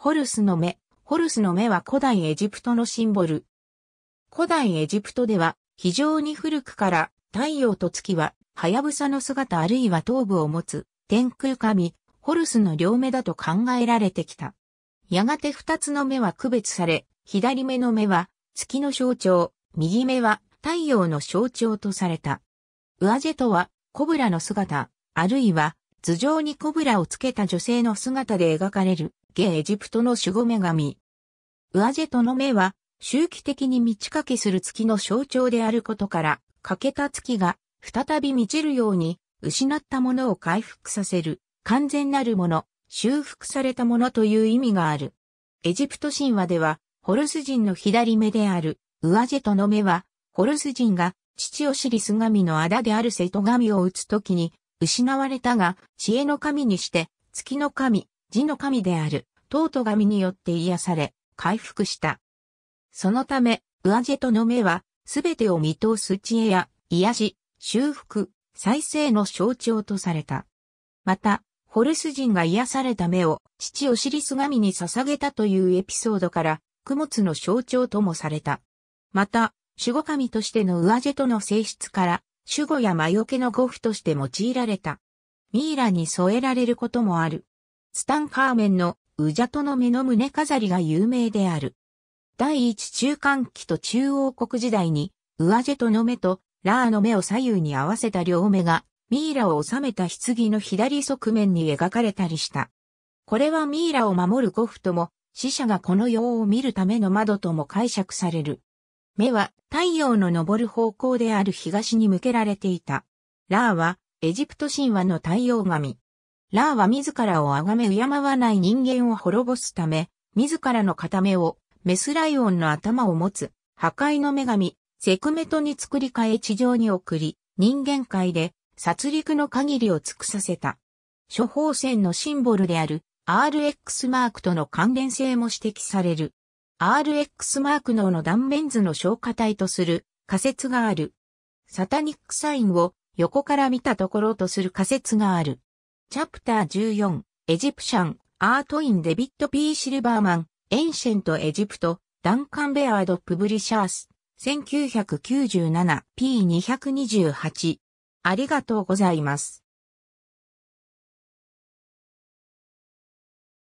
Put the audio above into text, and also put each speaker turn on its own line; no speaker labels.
ホルスの目。ホルスの目は古代エジプトのシンボル。古代エジプトでは非常に古くから太陽と月はハヤブサの姿あるいは頭部を持つ天空神ホルスの両目だと考えられてきた。やがて二つの目は区別され、左目の目は月の象徴、右目は太陽の象徴とされた。ウアジェとはコブラの姿、あるいは頭上にコブラをつけた女性の姿で描かれる、ゲエジプトの守護女神。ウアジェトの目は、周期的に満ち欠けする月の象徴であることから、欠けた月が再び満ちるように、失ったものを回復させる、完全なるもの、修復されたものという意味がある。エジプト神話では、ホルス人の左目である、ウアジェトの目は、ホルス人が、父オシリス神の仇である瀬戸神を打つときに、失われたが、知恵の神にして、月の神、地の神である、トート神によって癒され、回復した。そのため、ウアジェトの目は、すべてを見通す知恵や、癒し、修復、再生の象徴とされた。また、ホルス人が癒された目を、父オシリス神に捧げたというエピソードから、供物の象徴ともされた。また、守護神としてのウアジェトの性質から、守護や魔除けの護符として用いられた。ミイラに添えられることもある。ツタンカーメンのウジャトの目の胸飾りが有名である。第一中間期と中央国時代に、ウアジェトの目とラーの目を左右に合わせた両目が、ミイラを収めた棺の左側面に描かれたりした。これはミイラを守るゴ符とも、死者がこの世を見るための窓とも解釈される。目は太陽の昇る方向である東に向けられていた。ラーはエジプト神話の太陽神。ラーは自らを崇め敬わない人間を滅ぼすため、自らの片目をメスライオンの頭を持つ破壊の女神、セクメトに作り変え地上に送り、人間界で殺戮の限りを尽くさせた。処方箋のシンボルである RX マークとの関連性も指摘される。RX マーク脳の断面図の消化体とする仮説がある。サタニックサインを横から見たところとする仮説がある。チャプター14、エジプシャン、アートインデビット P シルバーマン、エンシェントエジプト、ダンカンベアードプブリシャース、1997P228。ありがとうございます。